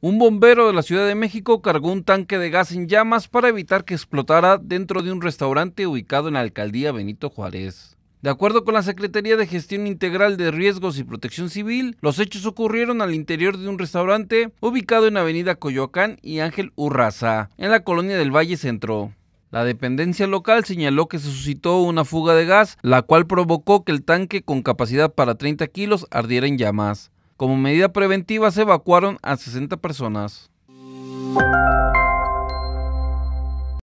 Un bombero de la Ciudad de México cargó un tanque de gas en llamas para evitar que explotara dentro de un restaurante ubicado en la alcaldía Benito Juárez. De acuerdo con la Secretaría de Gestión Integral de Riesgos y Protección Civil, los hechos ocurrieron al interior de un restaurante ubicado en Avenida Coyoacán y Ángel Urraza, en la colonia del Valle Centro. La dependencia local señaló que se suscitó una fuga de gas, la cual provocó que el tanque con capacidad para 30 kilos ardiera en llamas. Como medida preventiva se evacuaron a 60 personas.